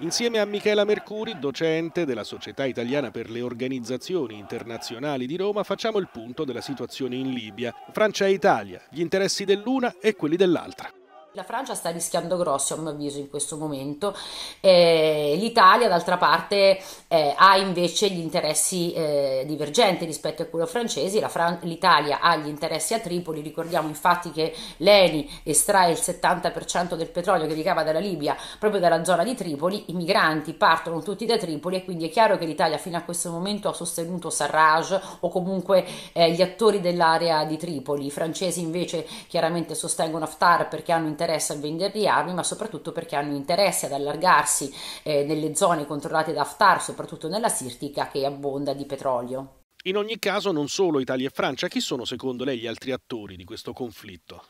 Insieme a Michela Mercuri, docente della Società Italiana per le Organizzazioni Internazionali di Roma, facciamo il punto della situazione in Libia. Francia e Italia, gli interessi dell'una e quelli dell'altra. La Francia sta rischiando grosso, a mio avviso, in questo momento. Eh, L'Italia, d'altra parte, eh, ha invece gli interessi eh, divergenti rispetto a quello francese. Fran- L'Italia ha gli interessi a Tripoli. Ricordiamo infatti che l'ENI estrae il 70% del petrolio che ricava dalla Libia proprio dalla zona di Tripoli. I migranti partono tutti da Tripoli e quindi è chiaro che l'Italia fino a questo momento ha sostenuto Sarraj o comunque eh, gli attori dell'area di Tripoli. I francesi invece chiaramente sostengono Haftar perché hanno interessi interesse a vendere le armi, ma soprattutto perché hanno interesse ad allargarsi eh, nelle zone controllate da Haftar, soprattutto nella Sirtica che abbonda di petrolio. In ogni caso non solo Italia e Francia, chi sono secondo lei gli altri attori di questo conflitto?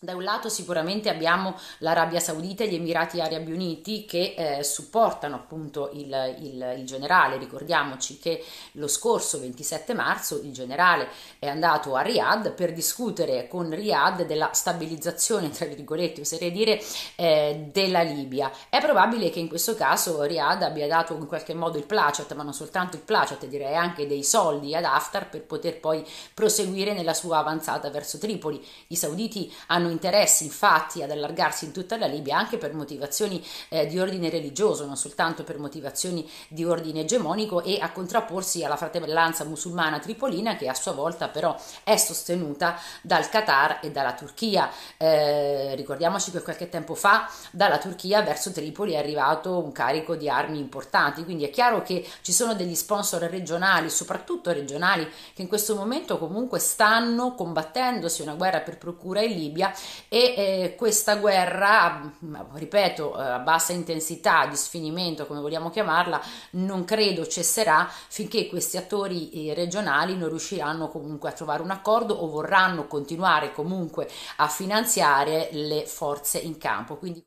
Da un lato sicuramente abbiamo l'Arabia Saudita e gli Emirati Arabi Uniti che eh, supportano appunto il, il, il, generale, ricordiamoci che lo scorso 27 marzo il generale è andato a Riyadh per discutere con Riyadh della stabilizzazione, tra virgolette oserei dire, eh, della Libia. È probabile che in questo caso Riyadh abbia dato in qualche modo il placet, ma non soltanto il placet, direi anche dei soldi ad Haftar per poter poi proseguire nella sua avanzata verso Tripoli. I sauditi hanno hanno interesse infatti ad allargarsi in tutta la Libia anche per motivazioni eh, di ordine religioso, non soltanto per motivazioni di ordine egemonico e a contrapporsi alla fratellanza musulmana tripolina che a sua volta però è sostenuta dal Qatar e dalla Turchia. Eh, ricordiamoci che qualche tempo fa dalla Turchia verso Tripoli è arrivato un carico di armi importanti, quindi è chiaro che ci sono degli sponsor regionali, soprattutto regionali, che in questo momento comunque stanno combattendosi una guerra per procura in Libia e eh, questa guerra, mm, ripeto, eh, a bassa intensità di sfinimento, come vogliamo chiamarla, non credo cesserà finché questi attori eh, regionali non riusciranno comunque a trovare un accordo o vorranno continuare comunque a finanziare le forze in campo. Quindi